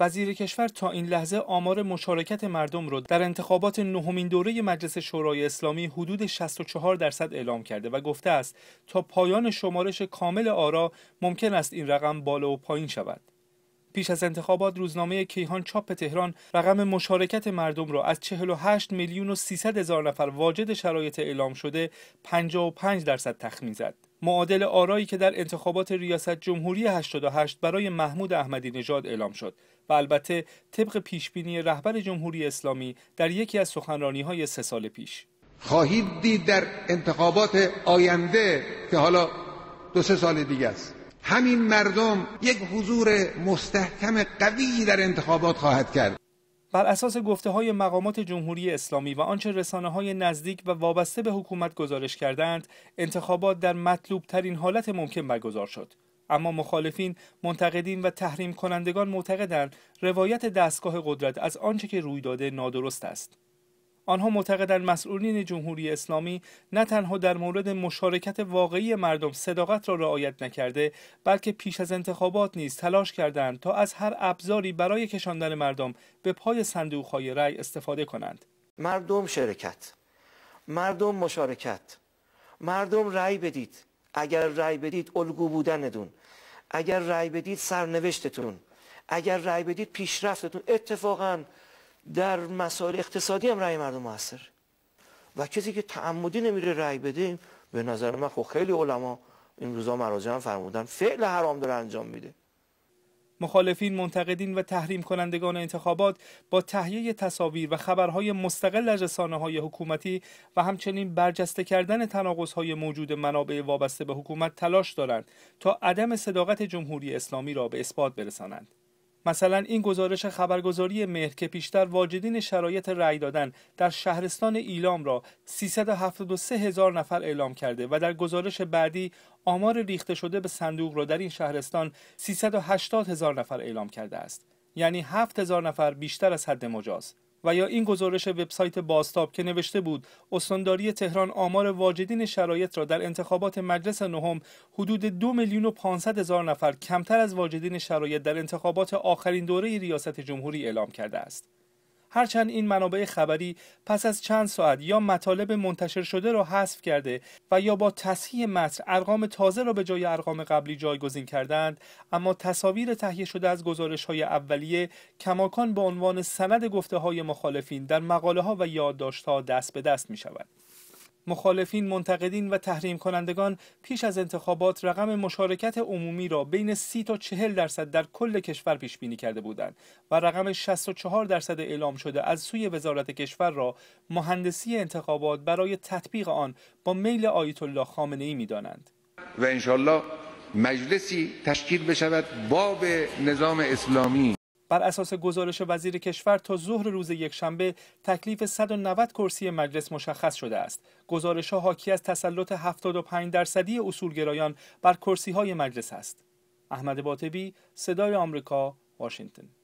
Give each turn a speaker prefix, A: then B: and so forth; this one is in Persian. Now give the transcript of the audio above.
A: وزیر کشور تا این لحظه آمار مشارکت مردم را در انتخابات نهمین دوره مجلس شورای اسلامی حدود 64 درصد اعلام کرده و گفته است تا پایان شمارش کامل آرا ممکن است این رقم بالا و پایین شود. پیش از انتخابات روزنامه کیهان چاپ تهران رقم مشارکت مردم را از 48 میلیون و 300 هزار نفر واجد شرایط اعلام شده 55 درصد تخمین زد. معادل آرایی که در انتخابات ریاست جمهوری 88 برای محمود احمدی نژاد اعلام شد و البته طبق پیشبینی رهبر جمهوری اسلامی در یکی از سخنرانی های سه سال پیش خواهید دید در انتخابات آینده که حالا دو سه سال دیگه است همین مردم یک حضور مستحکم قوی در انتخابات خواهد کرد بر اساس گفته های مقامات جمهوری اسلامی و آنچه رسانه های نزدیک و وابسته به حکومت گزارش کردند انتخابات در مطلوب ترین حالت ممکن برگزار شد اما مخالفین منتقدین و تحریم کنندگان معتقدند روایت دستگاه قدرت از آنچه که روی داده نادرست است آنها معتقدند مسئولین جمهوری اسلامی نه تنها در مورد مشارکت واقعی مردم صداقت را رعایت نکرده بلکه پیش از انتخابات نیز تلاش کردند تا از هر ابزاری برای کشاندن مردم به پای صندوقهای رأی استفاده کنند مردم شرکت مردم مشارکت مردم رأی بدید اگر رأی بدید الگو بودنتون اگر رأی بدید سرنوشتتون اگر رأی بدید پیشرفتتون اتفاقاً در مسائل اقتصادی هم رأی مردم موثر و کسی که تعمدی نمیره رأی بده به نظر من خب خیلی علما این روزا مراجع هم فرمودن فعل حرام داره انجام میده مخالفین منتقدین و تحریم کنندگان انتخابات با تهیه تصاویر و خبرهای مستقل از رسانه های حکومتی و همچنین برجسته کردن تناقض های موجود منابع وابسته به حکومت تلاش دارند تا عدم صداقت جمهوری اسلامی را به اثبات برسانند مثلا این گزارش خبرگزاری مهر که پیشتر واجدین شرایط رأی دادن در شهرستان ایلام را 373 هزار نفر اعلام کرده و در گزارش بعدی آمار ریخته شده به صندوق را در این شهرستان 380 هزار نفر اعلام کرده است یعنی 7 هزار نفر بیشتر از حد مجاز و یا این گزارش وبسایت باستاب که نوشته بود استانداری تهران آمار واجدین شرایط را در انتخابات مجلس نهم حدود دو میلیون و 500 هزار نفر کمتر از واجدین شرایط در انتخابات آخرین دوره ریاست جمهوری اعلام کرده است. هرچند این منابع خبری پس از چند ساعت یا مطالب منتشر شده را حذف کرده و یا با تصحیح متن ارقام تازه را به جای ارقام قبلی جایگزین کردند اما تصاویر تهیه شده از گزارش های اولیه کماکان به عنوان سند گفته های مخالفین در مقاله ها و یادداشت ها دست به دست می شود. مخالفین، منتقدین و تحریم کنندگان پیش از انتخابات رقم مشارکت عمومی را بین 30 تا 40 درصد در کل کشور پیش بینی کرده بودند و رقم 64 درصد اعلام شده از سوی وزارت کشور را مهندسی انتخابات برای تطبیق آن با میل آیت الله خامنه ای می دانند. و انشالله مجلسی تشکیل بشود باب نظام اسلامی بر اساس گزارش وزیر کشور تا ظهر روز یکشنبه تکلیف 190 کرسی مجلس مشخص شده است. گزارش ها حاکی از تسلط 75 درصدی اصولگرایان بر کرسی های مجلس است. احمد باطبی، صدای آمریکا، واشنگتن